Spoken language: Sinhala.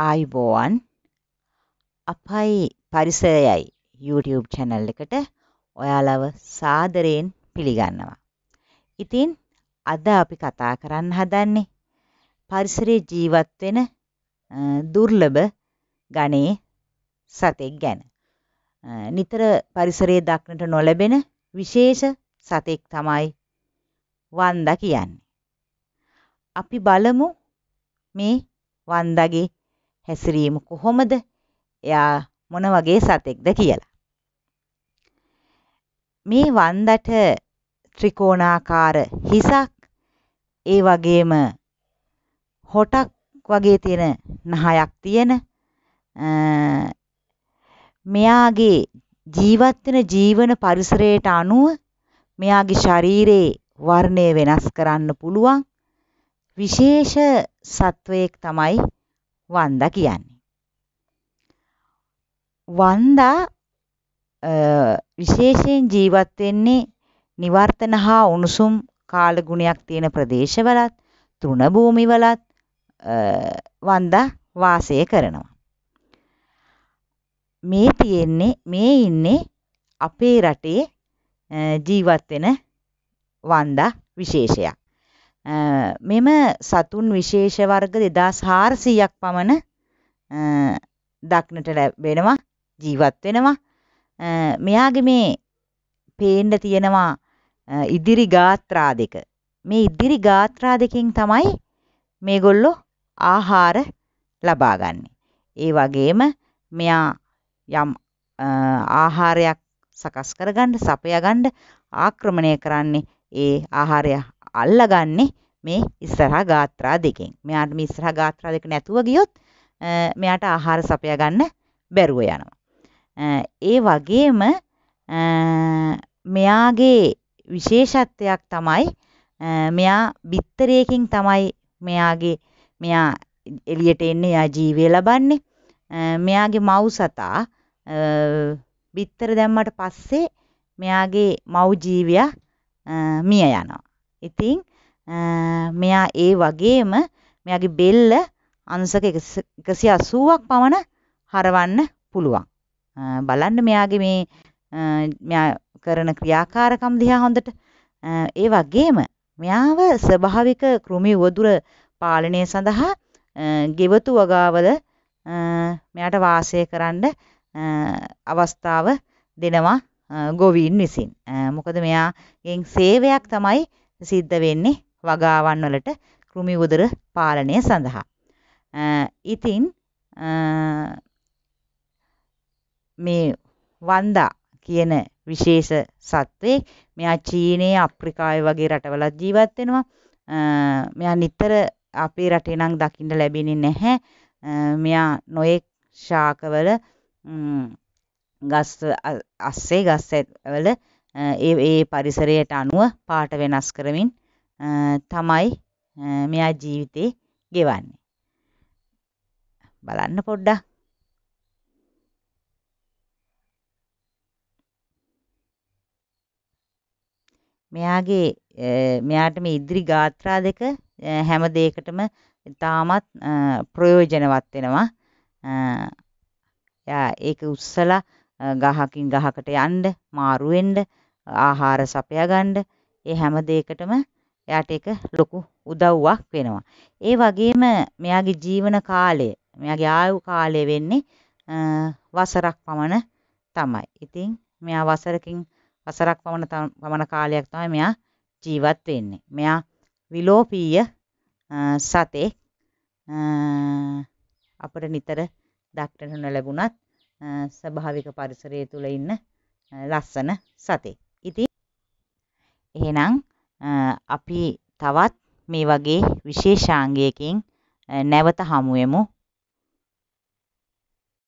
ආයිබෝවන් අපයි පරිසරයයි YouTube channel එකට ඔයාලව සාදරයෙන් පිළිගන්නවා. ඉතින් අද අපි කතා කරන්න හදන්නේ පරිසරයේ ජීවත් වෙන දුර්ලභ ගණයේ සතෙක් ගැන. නිතර පරිසරයේ දක්නට නොලැබෙන විශේෂ සතෙක් තමයි වන්දා කියන්නේ. අපි බලමු මේ වන්දගේ හැසිරීම කොහොමද? එයා මොන වගේ සතෙක්ද කියලා. මේ වන්දට ත්‍රිකෝණාකාර හිසක් ඒ වගේම හොටක් වගේ තියෙන නහයක් තියෙන මෙයාගේ ජීවත් වෙන ජීවන පරිසරයට අනුව මෙයාගේ ශරීරයේ වර්ණය වෙනස් කරන්න පුළුවන් විශේෂ සත්වයෙක් තමයි වන්දා කියන්නේ. වන්දා විශේෂයෙන් ජීවත් වෙන්නේ නිවර්තන හා උණුසුම් කාලගුණයක් තියෙන ප්‍රදේශවලත් තෘණ භූමිවලත් වන්දා වාසය කරනවා. මේ තියෙන්නේ මේ ඉන්නේ අපේ රටේ ජීවත් වෙන වන්දා විශේෂයක්. මෙම සතුන් විශේෂ වර්ග 2400ක් පමණ දක්නට ලැබෙනවා ජීවත් වෙනවා මෙයාගේ මේ පේන්න තියෙනවා ඉදිරි ගාත්‍රා දෙක මේ ඉදිරි ගාත්‍රා දෙකෙන් තමයි මේගොල්ලෝ ආහාර ලබා ගන්නෙ. ඒ වගේම මෙයා යම් ආහාරයක් සකස් කරගන්න, සපයා ගන්න ආක්‍රමණය කරන්නේ ඒ ආහාරය අල්ලගන්නේ මේ ඉස්සරහා ගාත්‍රා දෙකෙන්. මෙයාට මේ ඉස්සරහා ගාත්‍රා දෙක නැතුව ගියොත් මෙයාට ආහාර සපයා ගන්න බැරුව යනවා. ඒ වගේම මෙයාගේ විශේෂත්වයක් තමයි මෙයා බිත්තරයකින් තමයි මෙයාගේ මෙයා එළියට එන්නේ එයා ජීවය ලබන්නේ. මෙයාගේ මව් සතා බිත්තර දැම්මට පස්සේ මෙයාගේ මව් ජීවියා මිය යනවා. ඉතින් මෙයා ඒ වගේම මෙයාගේ බෙල්ල අංශක 180ක් පමණ හරවන්න පුළුවන්. බලන්න මෙයාගේ මේ මෙයා කරන ක්‍රියාකාරකම් දිහා හොඳට. ඒ වගේම මෙයාව ස්වභාවික කෘමි උවදුර පාලනය සඳහා ගෙවතු වගාවල මෙයාට වාසය කරන්න අවස්ථාව දෙනවා ගොවීන් විසින්. මොකද මෙයාගෙන් සේවයක් තමයි සිද්ධ වෙන්නේ වගාවන් වලට කෘමි උදර පාලනය සඳහා. ඉතින් මේ වන්දා කියන විශේෂ සත්වේ මෙයා චීනයේ අප්‍රිකාවේ වගේ රටවලත් ජීවත් වෙනවා. මෙයා නිතර අපේ රටේ නම් දකින්න ලැබෙන්නේ නැහැ. මෙයා නොයෙක් ශාකවල ගස් අස්සේ ගස් වල ඒ ඒ පරිසරයට අනුව පාට වෙනස් කරමින් තමයි මෙයා ජීවිතේ ගෙවන්නේ. බලන්න පොඩ්ඩක්. මෙයාගේ මෙයාට මේ ඉදිරි ගාත්‍රා දෙක හැම දෙයකටම ඉතාමත් ප්‍රයෝජනවත් වෙනවා. එයා ඒක උස්සලා ගහකින් ගහකට යන්න, මාරු වෙන්න ආහාර සපයා ගන්න ඒ හැම දෙයකටම එයාට ඒක ලොකු උදව්වක් වෙනවා. ඒ වගේම මෙයාගේ ජීවන කාලය මෙයාගේ ආයු කාලය වෙන්නේ වසරක් පමණ තමයි. ඉතින් මෙයා වසරකින් වසරක් පමණ පමණ කාලයක් තමයි මෙයා ජීවත් වෙන්නේ. මෙයා විලෝපීය සතේ අපට නිතර දක්නට ලැබුණත් ස්වභාවික පරිසරය තුළ ඉන්න ලස්සන සතෙක්. ඉතින් එහෙනම් අපි තවත් මේ වගේ විශේෂාංගයකින් නැවත හමු වෙමු